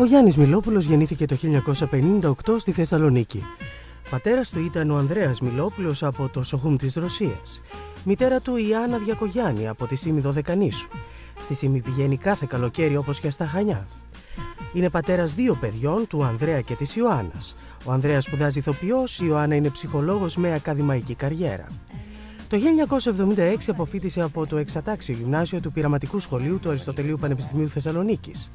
Ο Γιάννης Μιλόπουλος γεννήθηκε το 1958 στη Θεσσαλονίκη. Πατέρας του ήταν ο Ανδρέας Μιλόπουλος από το Σοχούμ της Ρωσίας. Μητέρα του η Άννα Διακογιάννη από τη Σίμη Δωδεκανήσου. Στη Σίμη πηγαίνει κάθε καλοκαίρι όπως και στα Χανιά. Είναι πατέρας δύο παιδιών, του Ανδρέα και της Ιωάννας. Ο Ανδρέας σπουδάζει ηθοποιός, η Ιωάννα είναι ψυχολόγος με ακαδημαϊκή καριέρα. Το 1976 αποφύτησε από το Εξατάξιο Γυμνάσιο του Πειραματικού Σχολείου του Αριστοτελείου Πανεπιστημίου Θεσσαλονίκης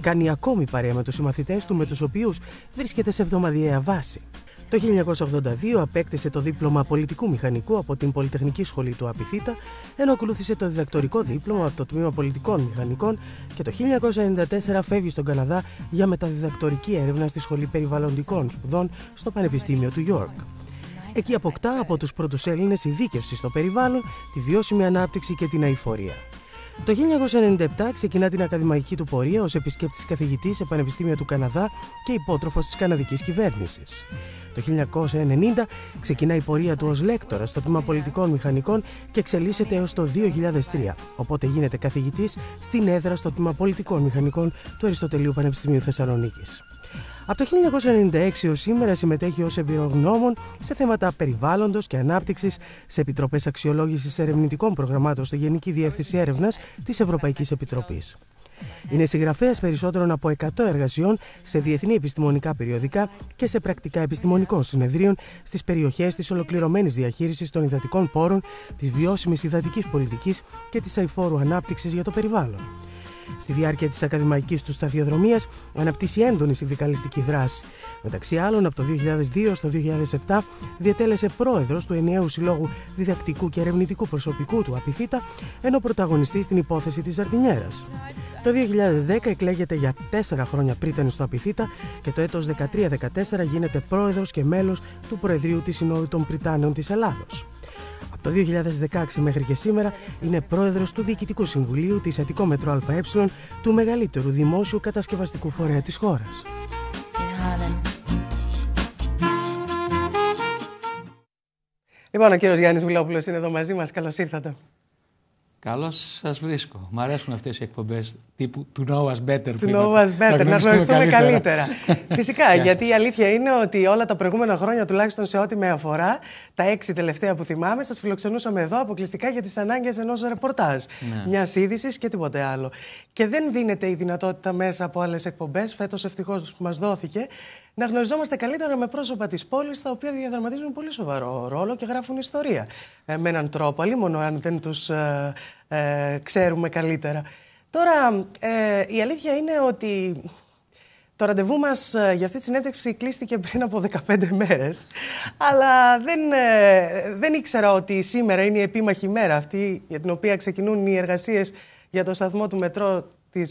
κάνει ακόμη παρέα με τους συμμαθητές του με τους οποίους βρίσκεται σε εβδομαδιαία βάση. Το 1982 απέκτησε το δίπλωμα πολιτικού μηχανικού από την Πολυτεχνική Σχολή του Απιθύτα, ενώ ακολούθησε το διδακτορικό δίπλωμα από το Τμήμα Πολιτικών Μηχανικών και το 1994 φεύγει στον Καναδά για μεταδιδακτορική έρευνα στη Σχολή Περιβαλλοντικών Σπουδών στο Πανεπιστήμιο του York. Εκεί αποκτά από τους πρώτους Έλληνες ειδίκευση στο περιβάλλον, τη βιώσιμη ανάπτυξη και την αηφορία. Το 1997 ξεκινά την ακαδημαϊκή του πορεία ως επισκέπτης καθηγητής σε Πανεπιστήμια του Καναδά και υπότροφος της καναδικής κυβέρνησης. Το 1990 ξεκινά η πορεία του ως λέκτορα στο τμήμα πολιτικών μηχανικών και εξελίσσεται έως το 2003, οπότε γίνεται καθηγητής στην έδρα στο τμήμα πολιτικών μηχανικών του Αριστοτελείου Πανεπιστημίου Θεσσαλονίκης. Από το 1996 ως σήμερα συμμετέχει ως εμπειρογνώμων σε θέματα περιβάλλοντος και ανάπτυξης σε επιτροπές αξιολόγησης ερευνητικών προγραμμάτων στη Γενική Διεύθυνση Έρευνας της Ευρωπαϊκής Επιτροπής. Είναι συγγραφέας περισσότερων από 100 εργασιών σε διεθνή επιστημονικά περιοδικά και σε πρακτικά επιστημονικών συνεδρίων στις περιοχές της ολοκληρωμένης διαχείρισης των υδατικών πόρων, της βιώσιμης υδατικής πολιτικής και της αηφόρου ανάπτυξης για το περιβάλλον. Στη διάρκεια της ακαδημαϊκής του σταδιοδρομία αναπτύσσει έντονη συνδικαλιστική δράση. Μεταξύ άλλων, από το 2002 στο 2007 διατέλεσε πρόεδρος του ενιαίου συλλόγου διδακτικού και ερευνητικού προσωπικού του Απιθύτα, ενώ πρωταγωνιστή στην υπόθεση της Ζαρτινιέρας. Το 2010 εκλέγεται για τέσσερα χρόνια πρίτανη στο Απιθύτα και το ετο 2013 2013-2014 γίνεται πρόεδρος και μέλος του Προεδρείου της Συνόδου των Πριτάνεων της Ελλάδος. Το 2016 μέχρι και σήμερα είναι πρόεδρος του Διοικητικού Συμβουλίου της Αττικό Μετρό ΑΕ του μεγαλύτερου δημόσιου κατασκευαστικού φορέα της χώρας. Λοιπόν, ο κύριος Γιάννης Μιλόπουλος είναι εδώ μαζί μας. Καλώς ήρθατε. Καλώς σας βρίσκω. Μ' αρέσουν αυτές οι εκπομπές τύπου του know us better. To know us better, να γνωριστούμε καλύτερα. Φυσικά, γιατί η αλήθεια είναι ότι όλα τα προηγούμενα χρόνια, τουλάχιστον σε ό,τι με αφορά, τα έξι τελευταία που θυμάμαι, σας φιλοξενούσαμε εδώ αποκλειστικά για τις ανάγκες ενός ρεπορτάζ. Ναι. Μιας είδησης και τίποτε άλλο. Και δεν δίνεται η δυνατότητα μέσα από άλλες εκπομπές, φέτος ευτυχώς μας δόθηκε, να γνωριζόμαστε καλύτερα με πρόσωπα της πόλης, τα οποία διαδραματίζουν πολύ σοβαρό ρόλο και γράφουν ιστορία. Ε, με έναν τρόπο, μόνο αν δεν τους ε, ε, ξέρουμε καλύτερα. Τώρα, ε, η αλήθεια είναι ότι το ραντεβού μας ε, για αυτή τη συνέντευξη κλείστηκε πριν από 15 μέρες. Αλλά δεν, δεν ήξερα ότι σήμερα είναι η επίμαχη μέρα αυτή για την οποία ξεκινούν οι εργασίες για το σταθμό του μετρό της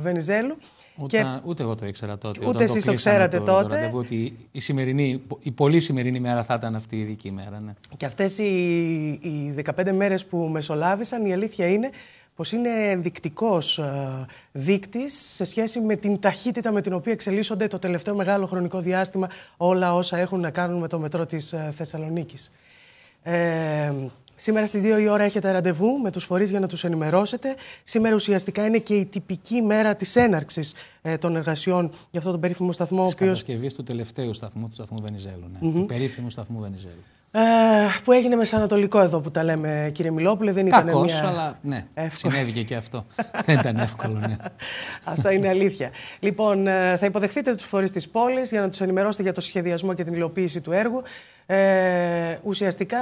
Βενιζέλου. Ούτε, ούτε εγώ το ήξερα τότε. Ούτε εσείς το, ξέρατε το, τότε. ραντεβού, ότι η, σημερινή, η πολύ σημερινή μέρα θα ήταν αυτή η δική μέρα. Ναι. Και αυτές οι, 15 μέρες που μεσολάβησαν, η αλήθεια είναι πως είναι δικτικός ε, δείκτης σε σχέση με την ταχύτητα με την οποία εξελίσσονται το τελευταίο μεγάλο χρονικό διάστημα όλα όσα έχουν να κάνουν με το μετρό της Θεσσαλονίκης. Ε, ε Σήμερα στις 2 η ώρα έχετε ραντεβού με τους φορείς για να τους ενημερώσετε. Σήμερα ουσιαστικά είναι και η τυπική μέρα της έναρξης ε, των εργασιών για αυτό τον περίφημο σταθμό. Της οποίος... κατασκευής του τελευταίου σταθμού, του σταθμού Βενιζέλου, ναι. Mm-hmm. του περίφημου σταθμού Βενιζέλου. Ε, που έγινε μεσανατολικό εδώ που τα λέμε, κύριε Μιλόπουλε. Δεν ήταν Κακός, μια... αλλά ναι, συνέβηκε και αυτό. Δεν ήταν εύκολο, ναι. Αυτά είναι αλήθεια. λοιπόν, ε, θα υποδεχτείτε τους φορείς της πόλης για να τους ενημερώσετε για το σχεδιασμό και την υλοποίηση του έργου. Ε, ουσιαστικά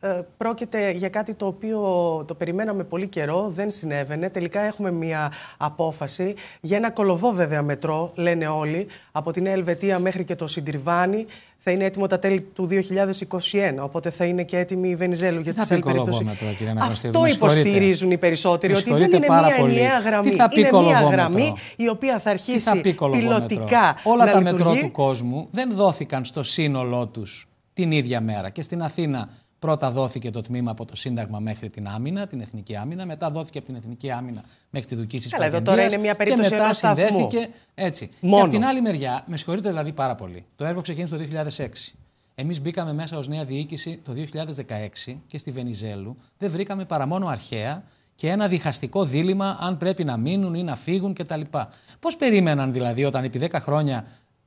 ε, πρόκειται για κάτι το οποίο το περιμέναμε πολύ καιρό, δεν συνέβαινε. Τελικά έχουμε μία απόφαση για ένα κολοβό βέβαια μετρό, λένε όλοι, από την Ελβετία μέχρι και το Συντριβάνι. Θα είναι έτοιμο τα τέλη του 2021, οπότε θα είναι και έτοιμη η Βενιζέλου για τις περίπτωση. Μέτρο, κύριε Αυτό υποστηρίζουν οι περισσότεροι, ότι δεν είναι μία ενιαία γραμμή. είναι μία γραμμή η οποία θα αρχίσει θα πιλωτικά Όλα τα μετρό του κόσμου δεν δόθηκαν στο σύνολό τους την ίδια μέρα και στην Αθήνα Πρώτα δόθηκε το τμήμα από το Σύνταγμα μέχρι την Άμυνα, την Εθνική Άμυνα. Μετά δόθηκε από την Εθνική Άμυνα μέχρι τη Δουκή της Καλά, εδώ τώρα είναι μια περίπτωση μετά συνδέθηκε Έτσι. Μόνο. Και από την άλλη μεριά, με συγχωρείτε δηλαδή πάρα πολύ, το έργο ξεκίνησε το 2006. Εμείς μπήκαμε μέσα ως νέα διοίκηση το 2016 και στη Βενιζέλου δεν βρήκαμε παρά μόνο αρχαία και ένα διχαστικό δίλημα αν πρέπει να μείνουν ή να φύγουν κτλ. Πώς περίμεναν δηλαδή όταν επί 10 χρόνια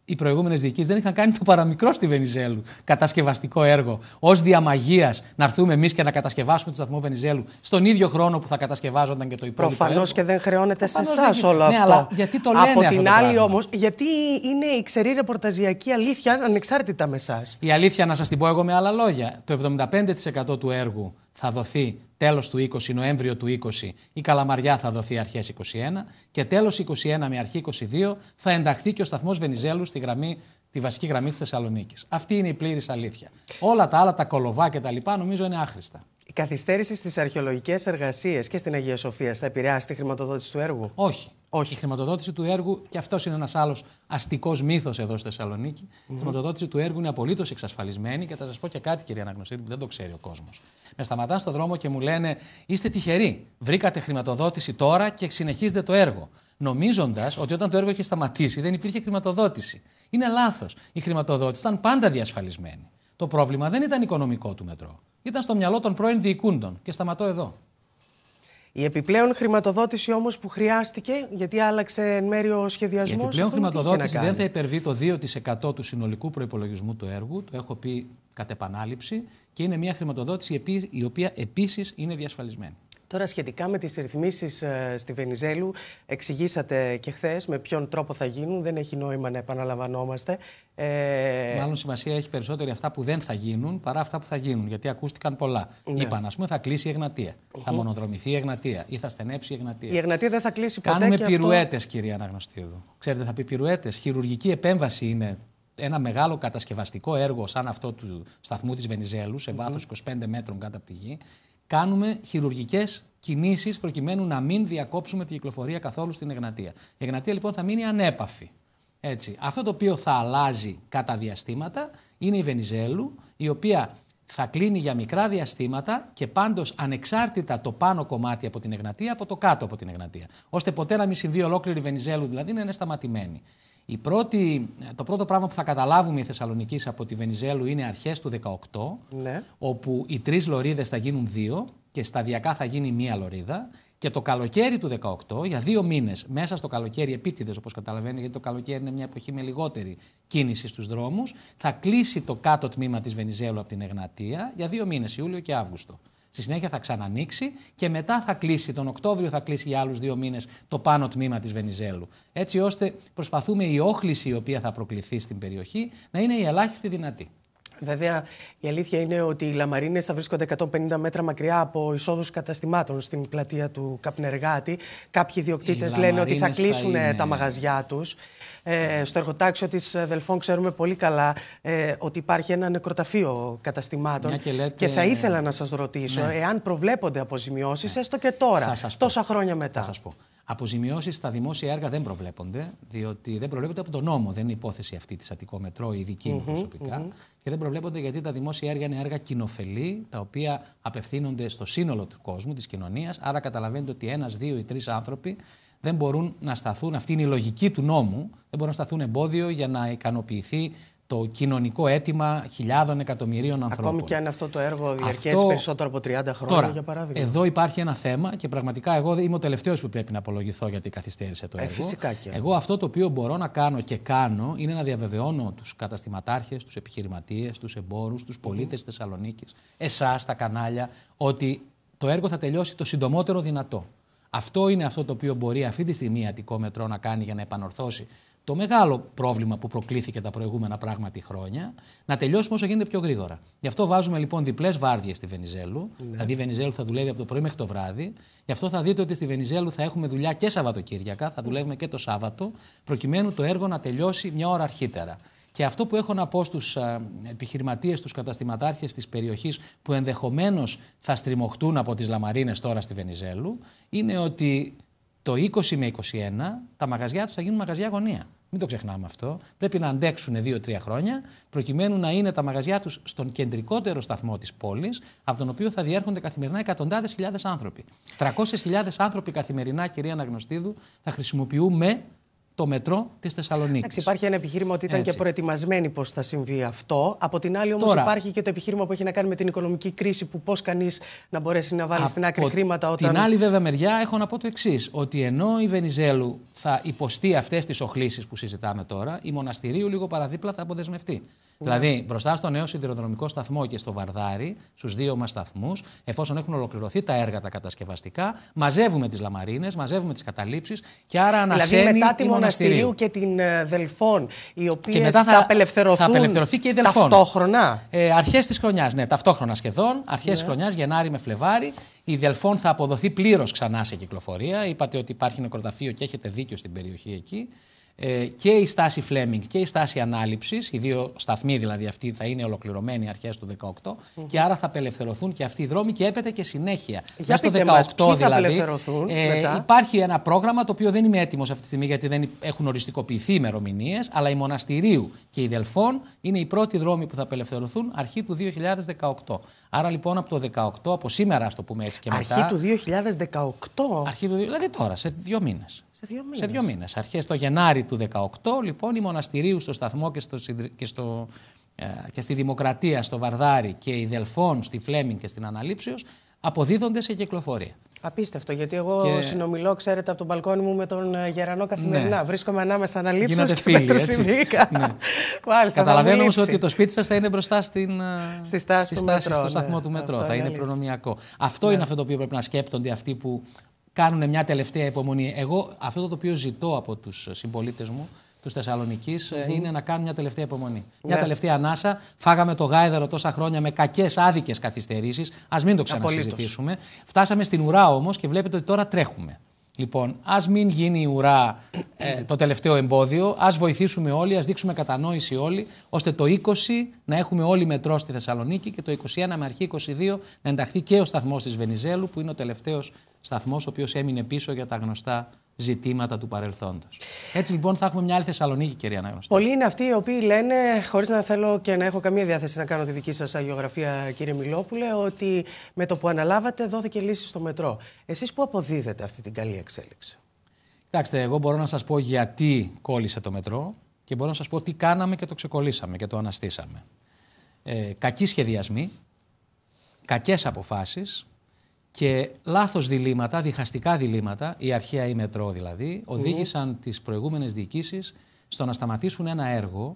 οι προηγούμενες διοικήσεις δεν είχαν κάνει το παραμικρό στη Βενιζέλου κατασκευαστικό έργο. Ως διαμαγεία να έρθουμε εμείς και να κατασκευάσουμε το σταθμό Βενιζέλου στον ίδιο χρόνο που θα κατασκευάζονταν και το υπόλοιπο. Προφανώς και δεν χρεώνεται σε εσά όλο ναι, αυτό. Αλλά γιατί το λένε Από την άλλη όμως, γιατί είναι η ξερή ρεπορταζιακή αλήθεια ανεξάρτητα με εσάς. Η αλήθεια, να σας την πω εγώ με άλλα λόγια. Το 75% του έργου θα δοθεί τέλος του 20, Νοέμβριο του 20, η Καλαμαριά θα δοθεί αρχές 21 και τέλος 21 με αρχή 22 θα ενταχθεί και ο σταθμός Βενιζέλου στη γραμμή τη βασική γραμμή της Θεσσαλονίκης. Αυτή είναι η πλήρης αλήθεια. Όλα τα άλλα, τα κολοβά και τα λοιπά, νομίζω είναι άχρηστα. Η καθυστέρηση στις αρχαιολογικές εργασίες και στην Αγία Σοφία θα επηρεάσει τη χρηματοδότηση του έργου. Όχι. Όχι, η χρηματοδότηση του έργου, και αυτός είναι ένας άλλος αστικός μύθος εδώ στη θεσσαλονικη Η χρηματοδότηση του έργου είναι απολύτως εξασφαλισμένη και θα σας πω και κάτι, κυρία Αναγνωστή, που δεν το ξέρει ο κόσμος. Με σταματά στον δρόμο και μου λένε: Είστε τυχεροί. Βρήκατε χρηματοδότηση τώρα και συνεχίζετε το έργο. Νομίζοντας ότι όταν το έργο είχε σταματήσει δεν υπήρχε χρηματοδότηση. Είναι λάθος. Η χρηματοδότηση ήταν πάντα διασφαλισμένη. Το πρόβλημα δεν ήταν οικονομικό του μετρό. Ήταν στο μυαλό των πρώην διοικούντων. Και σταματώ εδώ. Η επιπλέον χρηματοδότηση όμως που χρειάστηκε, γιατί άλλαξε εν μέρει ο σχεδιασμός. Η επιπλέον χρηματοδότηση δεν θα υπερβεί το 2% του συνολικού προπολογισμού του έργου, το έχω πει κατ' επανάληψη, και είναι μια χρηματοδότηση η οποία επίσης είναι διασφαλισμένη. Τώρα, σχετικά με τις ρυθμίσεις ε, στη Βενιζέλου, εξηγήσατε και χθες με ποιον τρόπο θα γίνουν. Δεν έχει νόημα να επαναλαμβανόμαστε. Ε... Μάλλον σημασία έχει περισσότερη αυτά που δεν θα γίνουν παρά αυτά που θα γίνουν. Γιατί ακούστηκαν πολλά. Ναι. Είπαν, ας πούμε, θα κλείσει η εγνατια mm Mm-hmm. Θα μονοδρομηθεί η Εγνατία ή θα στενέψει η Εγνατεία. Η εγνατια η εγνατια δεν θα κλείσει ποτέ. Κάνουμε πυρουέτε, αυτό... κυρία Αναγνωστίδου. Ξέρετε, θα πει πυρουέτες. Χειρουργική επέμβαση είναι ένα μεγάλο κατασκευαστικό έργο σαν αυτό του σταθμού της Βενιζέλου σε βάθος 25 μέτρων κάτω από τη γη κάνουμε χειρουργικές κινήσεις προκειμένου να μην διακόψουμε την κυκλοφορία καθόλου στην Εγνατία. Η Εγνατία λοιπόν θα μείνει ανέπαφη. Έτσι. Αυτό το οποίο θα αλλάζει κατά διαστήματα είναι η Βενιζέλου, η οποία θα κλείνει για μικρά διαστήματα και πάντως ανεξάρτητα το πάνω κομμάτι από την Εγνατία από το κάτω από την Εγνατία. ώστε ποτέ να μην συμβεί ολόκληρη η Βενιζέλου δηλαδή να είναι σταματημένη. Η πρώτη, το πρώτο πράγμα που θα καταλάβουμε οι Θεσσαλονίκη από τη Βενιζέλου είναι αρχές του 18, ναι. όπου οι τρεις λωρίδες θα γίνουν δύο και σταδιακά θα γίνει μία λωρίδα. Και το καλοκαίρι του 18, για δύο μήνες, μέσα στο καλοκαίρι επίτηδες, όπως καταλαβαίνετε, γιατί το καλοκαίρι είναι μια εποχή με λιγότερη κίνηση στους δρόμους, θα κλείσει το κάτω τμήμα της Βενιζέλου από την Εγνατία για δύο μήνες, Ιούλιο και Αύγουστο. Στη συνέχεια θα ξανανοίξει και μετά θα κλείσει, τον Οκτώβριο θα κλείσει για άλλους δύο μήνες το πάνω τμήμα της Βενιζέλου. Έτσι ώστε προσπαθούμε η όχληση η οποία θα προκληθεί στην περιοχή να είναι η ελάχιστη δυνατή. Βέβαια, η αλήθεια είναι ότι οι λαμαρίνες θα βρίσκονται 150 μέτρα μακριά από εισόδους καταστημάτων στην πλατεία του Καπνεργάτη. Κάποιοι ιδιοκτήτες λένε ότι θα κλείσουν ε, τα μαγαζιά τους. Ε, στο εργοτάξιο της ε, Δελφών ξέρουμε πολύ καλά ε, ότι υπάρχει ένα νεκροταφείο καταστημάτων. Και, θα ήθελα να σας ρωτήσω ναι. εάν προβλέπονται αποζημιώσεις, έστω και τώρα, τόσα χρόνια μετά. σας πω. Αποζημιώσεις στα δημόσια έργα δεν προβλέπονται, διότι δεν προβλέπονται από τον νόμο. Δεν είναι υπόθεση αυτή της Αττικό Μετρό, η δική μου προσωπικα Και δεν προβλέπονται γιατί τα δημόσια έργα είναι έργα κοινοφελή, τα οποία απευθύνονται στο σύνολο του κόσμου, της κοινωνίας. Άρα καταλαβαίνετε ότι ένας, δύο ή τρεις άνθρωποι δεν μπορούν να σταθούν, αυτή είναι η λογική του νόμου, δεν μπορούν να σταθούν εμπόδιο για να ικανοποιηθεί το κοινωνικό αίτημα χιλιάδων εκατομμυρίων ανθρώπων. Ακόμη και αν αυτό το έργο διαρκέσει περισσότερο από 30 χρόνια, για παράδειγμα. Εδώ υπάρχει ένα θέμα και πραγματικά εγώ είμαι ο τελευταίος που πρέπει να απολογηθώ γιατί καθυστέρησε το ε, έργο. φυσικά και. Εγώ αυτό το οποίο μπορώ να κάνω και κάνω είναι να διαβεβαιώνω τους καταστηματάρχες, τους επιχειρηματίες, τους εμπόρους, τους πολίτες mm. Θεσσαλονίκης, εσάς, τα κανάλια, ότι το έργο θα τελειώσει το συντομότερο δυνατό. Αυτό είναι αυτό το οποίο μπορεί αυτή τη στιγμή η Αττικό Μετρό να κάνει για να επανορθώσει το μεγάλο πρόβλημα που προκλήθηκε τα προηγούμενα πράγματι χρόνια, να τελειώσουμε όσο γίνεται πιο γρήγορα. Γι' αυτό βάζουμε λοιπόν διπλές βάρδιες στη Βενιζέλου. Ναι. Δηλαδή η Βενιζέλου θα δουλεύει από το πρωί μέχρι το βράδυ. Γι' αυτό θα δείτε ότι στη Βενιζέλου θα έχουμε δουλειά και Σαββατοκύριακα, θα δουλεύουμε και το Σάββατο, προκειμένου το έργο να τελειώσει μια ώρα αρχίτερα. Και αυτό που έχω να πω στους επιχειρηματίες, στους καταστηματάρχες της περιοχής που ενδεχομένως θα στριμωχτούν από τις λαμαρίνες τώρα στη Βενιζέλου, είναι ότι το 20 με 21 τα μαγαζιά τους θα γίνουν μαγαζιά γωνία. Μην το ξεχνάμε αυτό. Πρέπει να αντέξουν δύο-τρία χρόνια, προκειμένου να είναι τα μαγαζιά τους στον κεντρικότερο σταθμό της πόλης, από τον οποίο θα διέρχονται καθημερινά εκατοντάδες χιλιάδες άνθρωποι. 300.000 άνθρωποι καθημερινά, κυρία Αναγνωστίδου, θα χρησιμοποιούμε το μετρό της Θεσσαλονίκης. Υπάρχει ένα επιχείρημα ότι ήταν και προετοιμασμένοι πώς θα συμβεί αυτό. Από την άλλη, όμως, υπάρχει και το επιχείρημα που έχει να κάνει με την οικονομική κρίση, που πώς κανείς να μπορέσει να βάλει από στην άκρη χρήματα όταν. Την άλλη, βέβαια, μεριά έχω να πω το εξής: Ότι ενώ η Βενιζέλου θα υποστεί αυτές τις οχλήσεις που συζητάμε τώρα, η Μοναστηρίου λίγο παραδίπλα θα αποδεσμευτεί. Ναι. Δηλαδή, μπροστά στο νέο σιδηροδρομικό σταθμό και στο Βαρδάρι, στους δύο μας σταθμούς, εφόσον έχουν ολοκληρωθεί τα έργα τα κατασκευαστικά, μαζεύουμε τις λαμαρίνες, μαζεύουμε τις καταλήψεις και άρα δηλαδή, ανασένει. Δηλαδή, μετά τη Μοναστηρίου και την ε, Δελφών, οι οποίε θα, θα, απελευθερωθούν θα απελευθερωθεί και η Δελφών. Ταυτόχρονα. Ε, Αρχές της χρονιάς, ναι, ταυτόχρονα σχεδόν. Αρχές ναι. τη χρονιάς, Γενάρη με Φλεβάρι, η Δελφών θα αποδοθεί πλήρως ξανά σε κυκλοφορία. Είπατε ότι υπάρχει νεκροταφείο και έχετε δίκιο στην περιοχή εκεί ε, και η στάση Φλέμινγκ και η στάση ανάληψης, οι δύο σταθμοί δηλαδή αυτοί θα είναι ολοκληρωμένοι αρχές του 18 και άρα θα απελευθερωθούν και αυτοί οι δρόμοι και έπεται και συνέχεια. Για το 18 δηλαδή. ε, Υπάρχει ένα πρόγραμμα το οποίο δεν είμαι έτοιμος αυτή τη στιγμή γιατί δεν έχουν οριστικοποιηθεί ημερομηνίες, αλλά η Μοναστηρίου και η Δελφών είναι οι πρώτοι δρόμοι που θα απελευθερωθούν αρχή του 2018. Άρα λοιπόν από το 18, από σήμερα ας το πούμε έτσι και μετά. Αρχή του 2018. Αρχή του, δηλαδή τώρα, σε δύο μήνες. Σε δύο μήνες. Σε δύο μήνες. Αρχές το Γενάρη του 18, λοιπόν, οι μοναστηρίου στο σταθμό και, στο, και, στο, ε, και στη Δημοκρατία, στο Βαρδάρι και οι Δελφών στη Φλέμιν και στην Αναλήψεως αποδίδονται σε κυκλοφορία. Απίστευτο, γιατί εγώ και... συνομιλώ, ξέρετε, από τον μπαλκόνι μου με τον ε, Γερανό καθημερινά. Ναι. Βρίσκομαι ανάμεσα αναλήψεως και φίλοι, έτσι. ναι. Καταλαβαίνω όμω ότι το σπίτι σας θα είναι μπροστά στην, ε, στη στάση, στο σταθμό ναι. του μετρό. Αυτό θα είναι, προνομιακό. Αυτό ναι. είναι αυτό το οποίο πρέπει να σκέπτονται αυτοί που κάνουν μια τελευταία υπομονή. Εγώ αυτό το οποίο ζητώ από τους ε, συμπολίτες μου, τους θεσσαλονικη ε, είναι να κάνουν μια τελευταία υπομονή. Ναι. Μια τελευταία ανάσα. Φάγαμε το γάιδαρο τόσα χρόνια με κακές άδικες καθυστερήσεις. Ας μην το ξανασυζητήσουμε. Φτάσαμε στην ουρά όμως και βλέπετε ότι τώρα τρέχουμε. Λοιπόν, ας μην γίνει η ουρά ε, το τελευταίο εμπόδιο, ας βοηθήσουμε όλοι, ας δείξουμε κατανόηση όλοι, ώστε το 20 να έχουμε όλοι μετρό στη Θεσσαλονίκη και το 21 με αρχή 22 να ενταχθεί και ο σταθμός της Βενιζέλου, που είναι ο τελευταίος σταθμός ο οποίος έμεινε πίσω για τα γνωστά ζητήματα του παρελθόντος. Έτσι λοιπόν θα έχουμε μια άλλη Θεσσαλονίκη, κυρία Αναγνωστή. Πολλοί είναι αυτοί οι οποίοι λένε, χωρίς να θέλω και να έχω καμία διάθεση να κάνω τη δική σας αγιογραφία, κύριε Μιλόπουλε, ότι με το που αναλάβατε δόθηκε λύση στο μετρό. Εσείς που αποδίδετε αυτή την καλή εξέλιξη. Κοιτάξτε, εγώ μπορώ να σας πω γιατί κόλλησε το μετρό και μπορώ να σας πω τι κάναμε και το ξεκολλήσαμε και το αναστήσαμε. Ε, κακοί σχεδιασμοί, κακές αποφάσεις, και λάθος διλήμματα, διχαστικά διλήμματα, η αρχαία ή μετρό δηλαδή, οδήγησαν τι τις προηγούμενες διοικήσεις στο να σταματήσουν ένα έργο,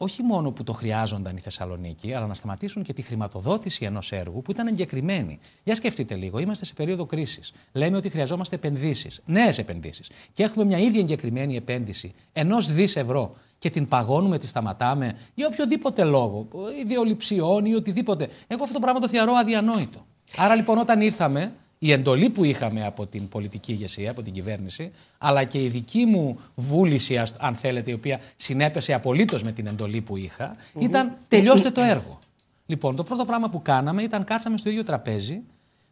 όχι μόνο που το χρειάζονταν η Θεσσαλονίκη, αλλά να σταματήσουν και τη χρηματοδότηση ενός έργου που ήταν εγκεκριμένη. Για σκεφτείτε λίγο, είμαστε σε περίοδο κρίσης. Λέμε ότι χρειαζόμαστε επενδύσεις, νέες επενδύσεις. Και έχουμε μια ήδη εγκεκριμένη επένδυση ενός δις ευρώ και την παγώνουμε, τη σταματάμε για οποιοδήποτε λόγο, ιδεοληψιών ή οτιδήποτε. Εγώ αυτό το πράγμα το θεωρώ αδιανόητο. Άρα λοιπόν όταν ήρθαμε, η εντολή που είχαμε από την πολιτική ηγεσία, από την κυβέρνηση, αλλά και η δική μου βούληση, αν θέλετε, η οποία συνέπεσε απολύτως με την εντολή που ειχα ήταν τελειώστε το έργο. Λοιπόν, το πρώτο πράγμα που κάναμε ήταν κάτσαμε στο ίδιο τραπέζι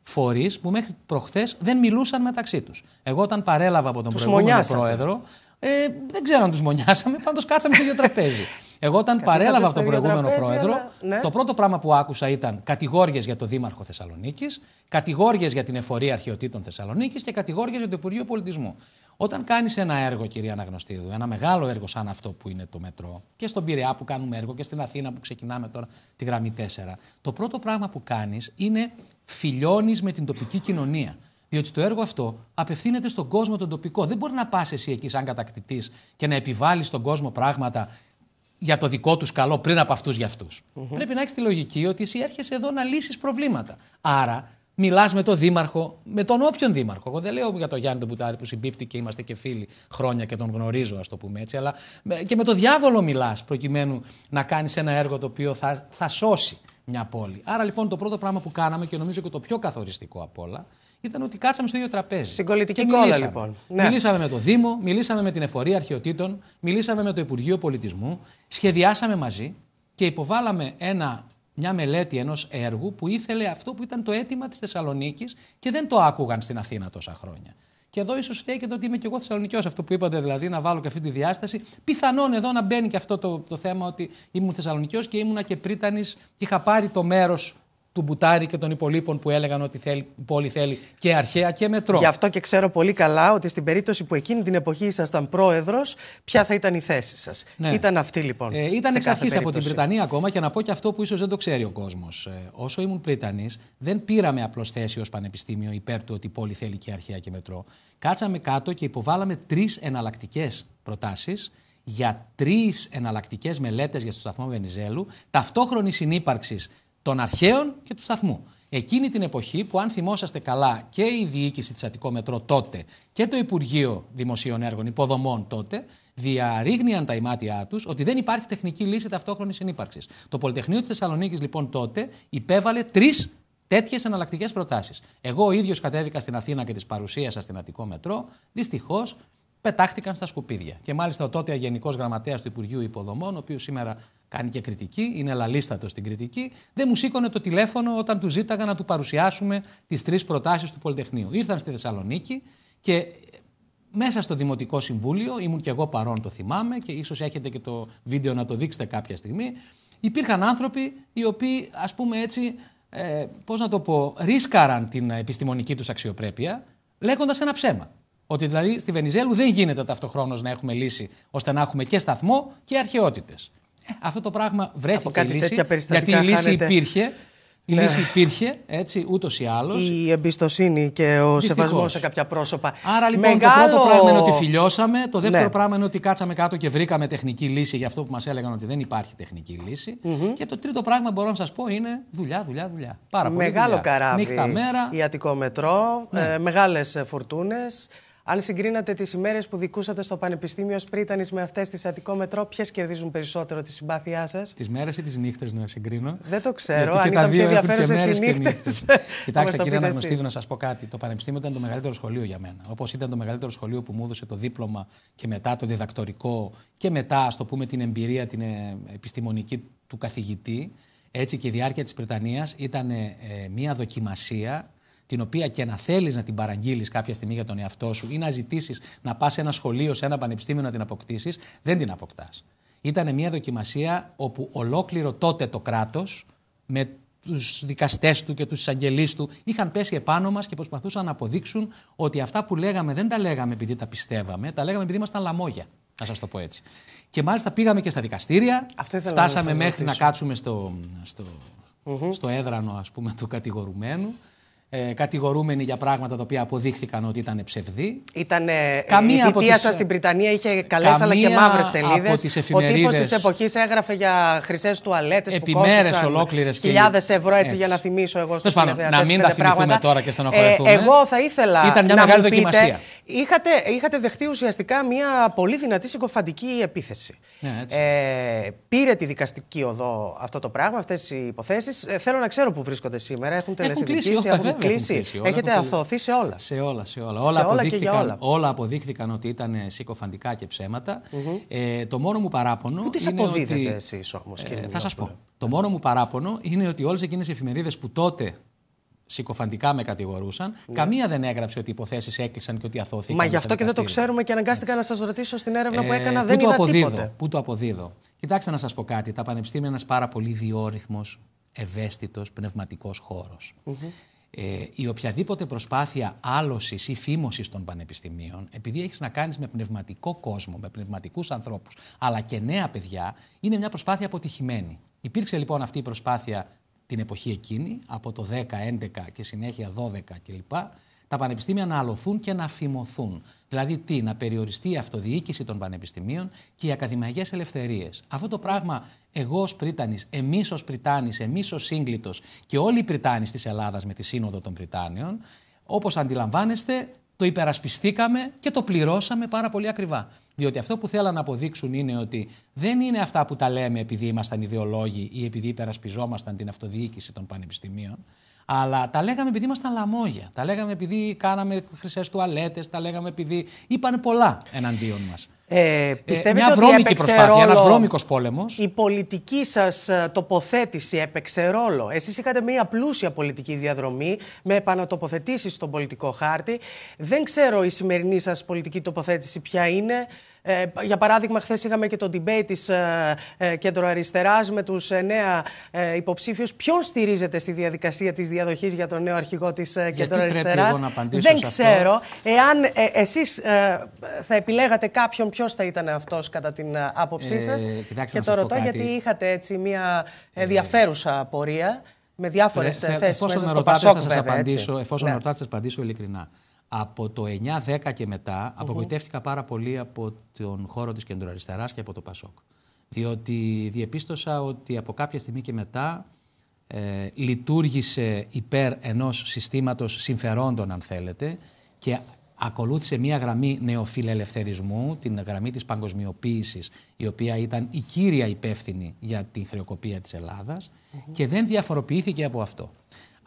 φορείς που μέχρι προχθές δεν μιλούσαν μεταξύ τους. Εγώ όταν παρέλαβα από τον προηγούμενο πρόεδρο, ε, δεν ξέρω αν τους μονιάσαμε, πάντως κάτσαμε στο ίδιο τραπέζι. Εγώ, όταν παρέλαβα παρέλαβα τον προηγούμενο πρόεδρο, ναι. το πρώτο πράγμα που άκουσα ήταν κατηγόριες για τον Δήμαρχο Θεσσαλονίκης, κατηγόριες για την Εφορία Αρχαιοτήτων Θεσσαλονίκης και κατηγόριες για το Υπουργείο Πολιτισμού. Όταν κάνεις ένα έργο, κυρία Αναγνωστίδου, ένα μεγάλο έργο σαν αυτό που είναι το μετρό, και στον Πειραιά που κάνουμε έργο και στην Αθήνα που ξεκινάμε τώρα τη γραμμή 4, το πρώτο πράγμα που κάνεις είναι φιλιώνεις με την τοπική κοινωνία. Διότι το έργο αυτό απευθύνεται στον κόσμο τον τοπικό. Δεν μπορεί να πας εσύ εκεί σαν κατακτητής και να επιβάλλεις στον κόσμο πράγματα για το δικό τους καλό πριν από αυτούς για αυτου Πρέπει να έχεις τη λογική ότι εσύ έρχεσαι εδώ να λύσεις προβλήματα. Άρα, μιλάς με τον Δήμαρχο, με τον όποιον Δήμαρχο. Εγώ δεν λέω για τον Γιάννη τον Μπουτάρη που συμπίπτει και είμαστε και φίλοι χρόνια και τον γνωρίζω, ας το πούμε έτσι. Αλλά και με τον διάβολο μιλάς προκειμένου να κάνεις ένα έργο το οποίο θα, θα σώσει μια πόλη. Άρα λοιπόν το πρώτο πράγμα που κάναμε και νομίζω και το πιο καθοριστικό απ' όλα ήταν ότι κάτσαμε στο ίδιο τραπέζι. Συγκολητική κόλλα λοιπόν. Ναι. Μιλήσαμε με το Δήμο, μιλήσαμε με την Εφορία Αρχαιοτήτων, μιλήσαμε με το Υπουργείο Πολιτισμού, σχεδιάσαμε μαζί και υποβάλαμε ένα, μια μελέτη ενός έργου που ήθελε αυτό που ήταν το αίτημα της Θεσσαλονίκης και δεν το άκουγαν στην Αθήνα τόσα χρόνια. Και εδώ ίσως φταίει και το ότι είμαι και εγώ Θεσσαλονικιός, αυτό που είπατε δηλαδή, να βάλω και αυτή τη διάσταση. Πιθανόν εδώ να μπαίνει και αυτό το, το θέμα ότι ήμουν Θεσσαλονικιός και ήμουνα και πρίτανης και είχα πάρει το μέρος του Μπουτάρη και των υπολείπων που έλεγαν ότι η πόλη θέλει και αρχαία και μετρό. Γι' αυτό και ξέρω πολύ καλά ότι στην περίπτωση που εκείνη την εποχή ήσασταν πρόεδρος, ποια θα ήταν η θέση σας. Ναι. Ήταν αυτή λοιπόν. Ε, ήταν εξ αρχή από την Βρετανία ακόμα και να πω και αυτό που ίσως δεν το ξέρει ο κόσμος. Ε, όσο ήμουν Βρετανής, δεν πήραμε απλώς θέση ως πανεπιστήμιο υπέρ του ότι η πόλη θέλει και αρχαία και μετρό. Κάτσαμε κάτω και υποβάλαμε τρεις εναλλακτικές προτάσεις για τρεις εναλλακτικές μελέτες για το σταθμό Βενιζέλου, ταυτόχρονη συνύπαρξης των αρχαίων και του σταθμού. Εκείνη την εποχή που, αν θυμόσαστε καλά, και η διοίκηση της Αττικό Μετρό τότε και το Υπουργείο Δημοσίων Έργων Υποδομών τότε διαρρήγνιαν τα ημάτια τους ότι δεν υπάρχει τεχνική λύση ταυτόχρονης συνύπαρξης. Το Πολυτεχνείο της Θεσσαλονίκης λοιπόν, τότε υπέβαλε τρεις τέτοιες εναλλακτικές προτάσεις. Εγώ ο ίδιος κατέβηκα στην Αθήνα και τις παρουσίασα στην Αττικό Μετρό. Δυστυχώς πετάχτηκαν στα σκουπίδια. Και μάλιστα ο τότε Γενικός Γραμματέας του Υπουργείου Υποδομών, ο οποίος σήμερα κάνει και κριτική, είναι λαλίστατος στην κριτική, δεν μου σήκωνε το τηλέφωνο όταν του ζήταγα να του παρουσιάσουμε τις τρεις προτάσεις του Πολυτεχνείου. Ήρθαν στη Θεσσαλονίκη και μέσα στο Δημοτικό Συμβούλιο, ήμουν και εγώ παρόν, το θυμάμαι και ίσως έχετε και το βίντεο να το δείξετε κάποια στιγμή. Υπήρχαν άνθρωποι οι οποίοι, ας πούμε έτσι, ε, πώς να το πω, ρίσκαραν την επιστημονική τους αξιοπρέπεια, λέγοντας ένα ψέμα. Ότι δηλαδή στη Βενιζέλου δεν γίνεται ταυτοχρόνως να έχουμε λύση ώστε να έχουμε και σταθμό και αρχαιότητες αυτό το πράγμα βρέθηκε η λύση, γιατί η λύση υπήρχε. Η ναι. λύση υπήρχε, έτσι, ούτως ή άλλως. Η εμπιστοσύνη και ο σεβασμός σε κάποια πρόσωπα. Άρα λοιπόν το πρώτο πράγμα είναι ότι φιλιώσαμε. Το δεύτερο ναι. πράγμα είναι ότι κάτσαμε κάτω και βρήκαμε τεχνική λύση για αυτό που μας έλεγαν ότι δεν υπάρχει τεχνική Και το τρίτο πράγμα μπορώ να σας πω είναι δουλειά, δουλειά, δουλειά. Πάρα πολύ. Μεγάλο δουλειά. καράβι. Νύχτα μέρα. Ιατικό μετρό. Ναι. Ε, Μεγάλες ε, φορτούνε. Αν συγκρίνατε τις ημέρες που δικούσατε στο Πανεπιστήμιο Σπρίτανη με αυτές τη Αττικό Μετρό, ποιες κερδίζουν περισσότερο τη συμπάθειά σας. Τις μέρες ή τις νύχτες να συγκρίνω. Δεν το ξέρω. αν ήταν πιο ενδιαφέρουσες οι νύχτε. Κοιτάξτε, κύριε Αναγνωστίδη, να σας πω κάτι. Το Πανεπιστήμιο ήταν το μεγαλύτερο σχολείο για μένα. Όπως ήταν το μεγαλύτερο σχολείο που μου έδωσε το δίπλωμα και μετά το διδακτορικό και μετά, ας το πούμε, την εμπειρία την ε, επιστημονική του καθηγητή. Έτσι και η διάρκεια της Πρετανία ήταν ε, μια δοκιμασία την οποία και να θέλεις να την παραγγείλεις κάποια στιγμή για τον εαυτό σου ή να ζητήσεις να πας σε ένα σχολείο, σε ένα πανεπιστήμιο να την αποκτήσεις, δεν την αποκτάς. Ήταν μια δοκιμασία όπου ολόκληρο τότε το κράτος, με τους δικαστές του και τους εισαγγελείς του, είχαν πέσει επάνω μας και προσπαθούσαν να αποδείξουν ότι αυτά που λέγαμε δεν τα λέγαμε επειδή τα πιστεύαμε, τα λέγαμε επειδή ήμασταν λαμόγια. Να σας το πω έτσι. Και μάλιστα πήγαμε και στα δικαστήρια. Φτάσαμε μέχρι να κάτσουμε στο, στο, στο έδρανο ας πούμε, του κατηγορουμένου ε, κατηγορούμενοι για πράγματα τα οποία αποδείχθηκαν ότι ήταν ψευδή. Ήταν ε, η θητεία σας ε, στην Βρυτανία είχε καλές αλλά και μαύρε σελίδε. Ο τύπος της εποχής έγραφε για χρυσές τουαλέτες που κόστησαν χιλιάδες χιλιάδες ευρώ έτσι, για να θυμίσω εγώ στους συνεδριατέ. Να μην τα θυμηθούμε τώρα και στενοχωρεθούμε. Ε, εγώ θα ήθελα ήταν μια να μεγάλη μου δοκιμασία. Πείτε, είχατε, είχατε δεχτεί ουσιαστικά μια πολύ δυνατή συγκοφαντική επίθεση. Ναι, ε, πήρε τη δικαστική οδό αυτό το πράγμα, αυτές οι υποθέσεις. θέλω να ξέρω που βρίσκονται σήμερα. Έχουν τελεσυνδικήσει, κλείσει. Έχετε αθωωωθεί σε όλα. Σε όλα, σε όλα. Όλα, σε αποδείχθηκαν, όλα, και για όλα. όλα αποδείχθηκαν ότι ήταν ε, συκοφαντικά και ψέματα. Mm -hmm. ε, το μόνο μου παράπονο. Πού τις αποδίδετε ότι... εσείς όμως, ε, κύριε Θα σας πω. Το μόνο μου παράπονο είναι ότι όλες εκείνες οι εφημερίδες που τότε συκοφαντικά με κατηγορούσαν. Ναι. Καμία δεν έγραψε ότι οι υποθέσεις έκλεισαν και ότι αθώθηκαν. Μα γι' αυτό και δεν το ξέρουμε και αναγκάστηκα Έτσι. να σας ρωτήσω στην έρευνα που ε, έκανα. δεν Πού το αποδίδω. Κοιτάξτε να σας πω κάτι. Τα πανεπιστήμια είναι ένας πάρα πολύ διόρυθμος, ευαίσθητος πνευματικός χώρος. Mm -hmm ε, η οποιαδήποτε προσπάθεια άλωσης ή φήμωσης των πανεπιστημίων, επειδή έχεις να κάνεις με πνευματικό κόσμο, με πνευματικούς ανθρώπους, αλλά και νέα παιδιά, είναι μια προσπάθεια αποτυχημένη. Υπήρξε λοιπόν αυτή η προσπάθεια την εποχή εκείνη, από το 10, 11 και συνέχεια 12 κλπ τα πανεπιστήμια να αλωθούν και να φημωθούν. Δηλαδή, τι, να περιοριστεί η αυτοδιοίκηση των πανεπιστημίων και οι ακαδημαϊκές ελευθερίες. Αυτό το πράγμα εγώ ως Πρίτανης, εμείς ως Πριτάνης, εμείς ως σύγκλητος και όλοι οι Πριτάνοι της Ελλάδας με τη Σύνοδο των Πριτάνιων, όπως αντιλαμβάνεστε, το υπερασπιστήκαμε και το πληρώσαμε πάρα πολύ ακριβά. Διότι αυτό που θέλαν να αποδείξουν είναι ότι δεν είναι αυτά που τα λέμε επειδή ήμασταν ιδεολόγοι ή επειδή υπερασπιζόμασταν την αυτοδιοίκηση των πανεπιστημίων. Αλλά τα λέγαμε επειδή ήμασταν λαμόγια. Τα λέγαμε επειδή κάναμε χρυσές τουαλέτες, τα λέγαμε επειδή. είπαν πολλά εναντίον μας. Ε, ε, πιστεύετε ε, μια βρώμικη προσπάθεια, ένας βρώμικος πόλεμος. Η πολιτική σας ε, τοποθέτηση έπαιξε ρόλο. Εσείς είχατε μια πλούσια πολιτική διαδρομή με επανατοποθετήσεις στον πολιτικό χάρτη. Δεν ξέρω η σημερινή σας πολιτική τοποθέτηση ποια είναι. Ε, για παράδειγμα, χθες είχαμε και το debate της ε, ε με τους εννέα ε, ε υποψήφιους. Ποιον στηρίζεται στη διαδικασία της διαδοχής για τον νέο αρχηγό της ε, κεντροαριστερά. Δεν ξέρω. Εάν ε, εσείς θα επιλέγατε κάποιον, ποιος θα ήταν αυτός κατά την άποψή σα. Και το ρωτώ γιατί είχατε έτσι μια ενδιαφέρουσα πορεία με διάφορες θέσεις. Εφόσον με ναι. ρωτάτε, θα σα απαντήσω, εφόσον απαντήσω ειλικρινά. Από το 9-10 και μετά mm-hmm. απογοητεύτηκα πάρα πολύ από τον χώρο της κεντροαριστεράς και από το ΠΑΣΟΚ. Διότι διεπίστωσα ότι από κάποια στιγμή και μετά ε, λειτουργήσε υπέρ ενός συστήματος συμφερόντων αν θέλετε και ακολούθησε μια γραμμή νεοφιλελευθερισμού, την γραμμή της παγκοσμιοποίησης, η οποία ήταν η κύρια υπεύθυνη για τη χρεοκοπία της ελλαδας και δεν διαφοροποιήθηκε από αυτό.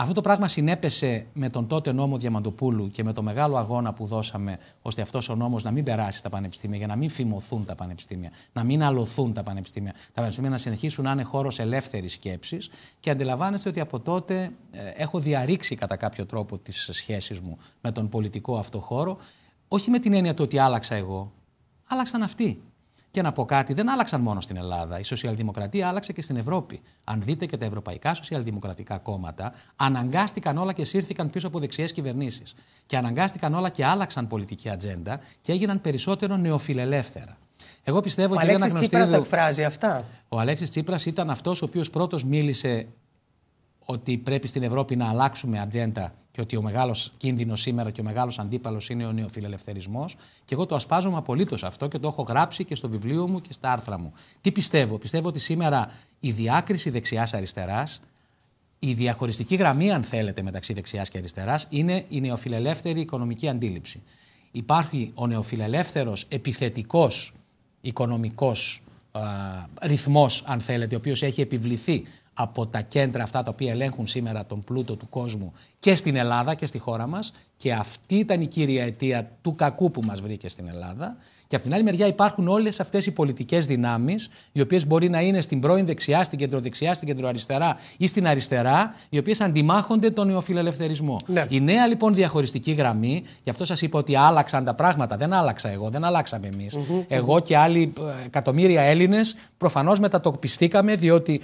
Αυτό το πράγμα συνέπεσε με τον τότε νόμο Διαμαντοπούλου και με το μεγάλο αγώνα που δώσαμε ώστε αυτός ο νόμος να μην περάσει τα πανεπιστήμια, για να μην φημωθούν τα πανεπιστήμια, να μην αλωθούν τα πανεπιστήμια. Τα πανεπιστήμια να συνεχίσουν να είναι χώρος ελεύθερης σκέψης και αντιλαμβάνεστε ότι από τότε ε, έχω διαρρήξει κατά κάποιο τρόπο τις σχέσεις μου με τον πολιτικό αυτό χώρο. Όχι με την έννοια του ότι άλλαξα εγώ, άλλαξαν αυτοί. Και να πω κάτι, δεν άλλαξαν μόνο στην Ελλάδα. Η σοσιαλδημοκρατία άλλαξε και στην Ευρώπη. Αν δείτε και τα ευρωπαϊκά σοσιαλδημοκρατικά κόμματα, αναγκάστηκαν όλα και σύρθηκαν πίσω από δεξιές κυβερνήσεις. Και αναγκάστηκαν όλα και άλλαξαν πολιτική ατζέντα και έγιναν περισσότερο νεοφιλελεύθερα. Εγώ πιστεύω ο Αλέξη Τσίπρας τα εκφράζει αυτά. Ο Αλέξης Τσίπρας ήταν αυτός ο οποίος πρώτος μίλησε ότι πρέπει στην Ευρώπη να αλλάξουμε ατζέντα και ότι ο μεγάλος κίνδυνος σήμερα και ο μεγάλος αντίπαλος είναι ο νεοφιλελευθερισμός. Και εγώ το ασπάζομαι απολύτως αυτό και το έχω γράψει και στο βιβλίο μου και στα άρθρα μου. Τι πιστεύω, Πιστεύω ότι σήμερα η διάκριση δεξιά-αριστερά, η διαχωριστική γραμμή, αν θέλετε, μεταξύ δεξιάς και αριστεράς, είναι η νεοφιλελεύθερη οικονομική αντίληψη. Υπάρχει ο νεοφιλελεύθερος επιθετικός οικονομικός ρυθμός, αν θέλετε, ο οποίος έχει επιβληθεί από τα κέντρα αυτά τα οποία ελέγχουν σήμερα τον πλούτο του κόσμου και στην Ελλάδα και στη χώρα μας και αυτή ήταν η κύρια αιτία του κακού που μας βρήκε στην Ελλάδα και από την άλλη μεριά υπάρχουν όλες αυτές οι πολιτικές δυνάμεις οι οποίες μπορεί να είναι στην πρώην δεξιά, στην κεντροδεξιά, στην κεντροαριστερά ή στην αριστερά οι οποίες αντιμάχονται τον νεοφιλελευθερισμό. Ναι. Η νέα λοιπόν διαχωριστική γραμμή, γι' αυτό σας είπα ότι άλλαξαν τα πράγματα, δεν άλλαξα εγώ, δεν αλλάξαμε εμείς. Mm-hmm. Εγώ και άλλοι ε, εκατομμύρια Έλληνες προφανώς μετατοπιστήκαμε διότι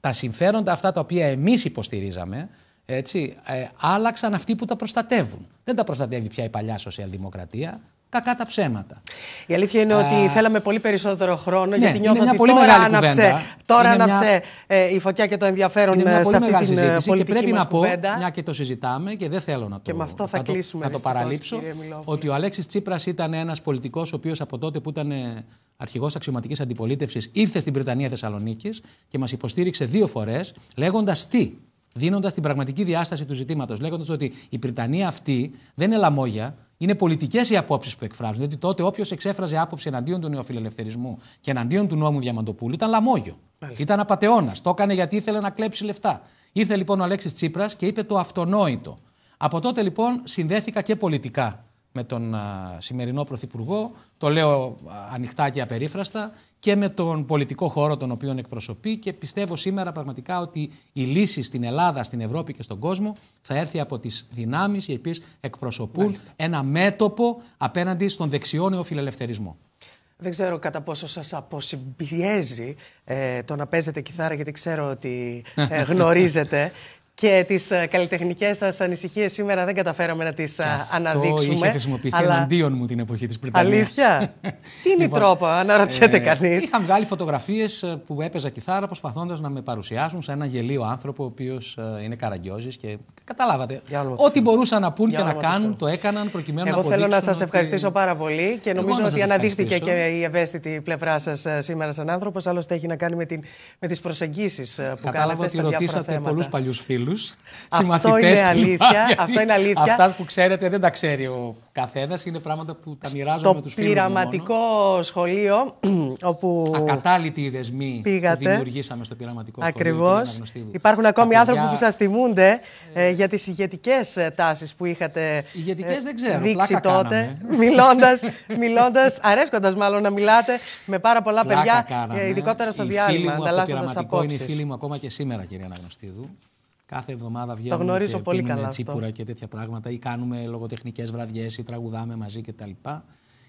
τα συμφέροντα αυτά τα οποία εμείς υποστηρίζαμε, έτσι, ε, άλλαξαν αυτοί που τα προστατεύουν. Δεν τα προστατεύει πια η παλιά σοσιαλδημοκρατία, κακά τα ψέματα. Η αλήθεια είναι ε, ότι θέλαμε πολύ περισσότερο χρόνο, ναι, γιατί νιώθω ότι πολύ τώρα άναψε, τώρα άναψε ε, η φωτιά και το ενδιαφέρον είναι ε, σε αυτή την πολιτική και πρέπει να πω, μια και το συζητάμε και δεν θέλω να το, και με το παραλείψω, ότι ο Αλέξης Τσίπρας ήταν ένας πολιτικός ο οποίος από τότε που ήταν αρχηγός αξιωματικής αντιπολίτευσης, ήρθε στην Βρετανία Θεσσαλονίκης και μας υποστήριξε δύο φορές λέγοντας τι δίνοντας την πραγματική διάσταση του ζητήματος. Λέγοντας ότι η Πρυτανία αυτή δεν είναι λαμόγια, είναι πολιτικές οι απόψεις που εκφράζουν. Γιατί τότε όποιος εξέφραζε άποψη εναντίον του νεοφιλελευθερισμού και εναντίον του νόμου Διαμαντοπούλου ήταν λαμόγιο. Ήταν απαταιώνας. Το έκανε γιατί ήθελε να κλέψει λεφτά. Ήρθε λοιπόν ο Αλέξης Τσίπρας και είπε το αυτονόητο. Από τότε λοιπόν συνδέθηκα και πολιτικά με τον σημερινό Πρωθυπουργό, το λέω ανοιχτά και απερίφραστα, και με τον πολιτικό χώρο τον οποίο εκπροσωπεί και πιστεύω σήμερα πραγματικά ότι η λύση στην Ελλάδα, στην Ευρώπη και στον κόσμο θα έρθει από τις δυνάμεις οι οποίες εκπροσωπούν ένα μέτωπο απέναντι στον δεξιό νεοφιλελευθερισμό. Δεν ξέρω κατά πόσο σας αποσυμπιέζει ε, το να παίζετε κιθάρα γιατί ξέρω ότι ε, γνωρίζετε και τις ε, καλλιτεχνικές σας ανησυχίες σήμερα δεν καταφέραμε να τις ε, αναδείξουμε. Αυτό είχε χρησιμοποιηθεί αλλά... εναντίον μου την εποχή της Βρετανίας. Αλήθεια. Τι είναι η λοιπόν, τρόπα, αναρωτιέται ε, κανείς. Είχα βγάλει φωτογραφίες ε, που έπαιζα κιθάρα προσπαθώντας να με παρουσιάσουν σε ένα γελίο άνθρωπο ο οποίος είναι καραγκιόζης και καταλάβατε. Ό,τι μπορούσαν να πούν και να κάνουν το έκαναν προκειμένου Εγώ να αποδείξουν. Εγώ θέλω να σα ευχαριστήσω ότι... πάρα πολύ και νομίζω ότι αναδείχθηκε και η ευαίσθητη πλευρά σας σήμερα σαν άνθρωπος. Άλλωστε έχει να κάνει με, με τις προσεγγίσεις που κάνατε. Κατάλαβα ότι ρωτήσατε πολλούς παλιούς φίλους φίλου, Αυτό είναι αλήθεια. Αυτά που ξέρετε δεν τα ξέρει ο καθένας, είναι πράγματα που τα μοιράζομαι με τους φίλους. Το πειραματικό σχολείο, όπου. Ακατάλητοι οι δεσμοί που δημιουργήσαμε στο πειραματικό Ακριβώς. σχολείο. Ακριβώ. Υπάρχουν ακόμη παιδιά... άνθρωποι που σας θυμούνται ε, ε. για τις ηγετικές ε, τάσεις που είχατε δεν ξέρω, δείξει τότε. Μιλώντας, μιλώντας, αρέσκοντας μάλλον να μιλάτε με πάρα πολλά παιδιά, ειδικότερα στο διάλειμμα, ανταλλάσσοντα απόψει. Είναι φίλη μου ακόμα και σήμερα, κυρία Αναγνωστίδου. Κάθε εβδομάδα βγαίνουμε και πολύ τσίπουρα και τέτοια πράγματα ή κάνουμε λογοτεχνικές βραδιές ή τραγουδάμε μαζί κτλ.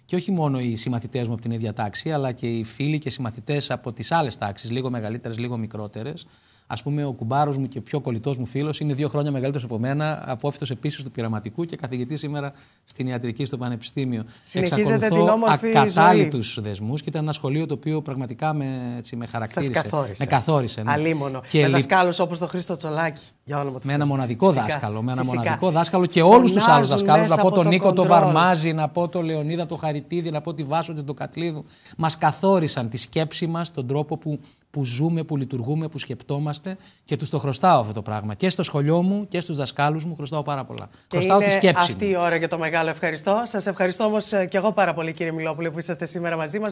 Και όχι μόνο οι συμμαθητές μου από την ίδια τάξη, αλλά και οι φίλοι και συμμαθητές από τις άλλες τάξεις, λίγο μεγαλύτερες, λίγο μικρότερες, Ας πούμε, ο κουμπάρος μου και πιο κολλητός μου φίλος είναι δύο χρόνια μεγαλύτερος από μένα, απόφυτος επίσης του πειραματικού και καθηγητή σήμερα στην ιατρική στο Πανεπιστήμιο. Εξακολουθώ ακατάλληλους δεσμούς και ήταν ένα σχολείο το οποίο πραγματικά με, έτσι, με χαρακτήρισε. καθόρισε. Με καθόρισε. Ναι. Αλίμονο. Και με δασκάλους όπως τον Χρήστο Τσολάκη. Για όνομα του με ένα μοναδικό φυσικά. δάσκαλο. Με ένα φυσικά. μοναδικό δάσκαλο και όλους τους άλλους δασκάλους. Να πω τον το Νίκο κοντρόλ. το Βαρμάζη, να πω τον Λεωνίδα τον Χαριτίδη, να πω τη Βάσο του τον Κατλίδου. Μας καθόρισαν τη σκέψη μας, τον τρόπο που που ζούμε, που λειτουργούμε, που σκεπτόμαστε και τους το χρωστάω αυτό το πράγμα. Και στο σχολείο μου και στους δασκάλους μου χρωστάω πάρα πολλά. Και χρωστάω τη σκέψη. Αυτή η ώρα για το μεγάλο ευχαριστώ. Σας ευχαριστώ όμως ε, και εγώ πάρα πολύ, κύριε Μιλόπουλε, που είσαστε σήμερα μαζί μας.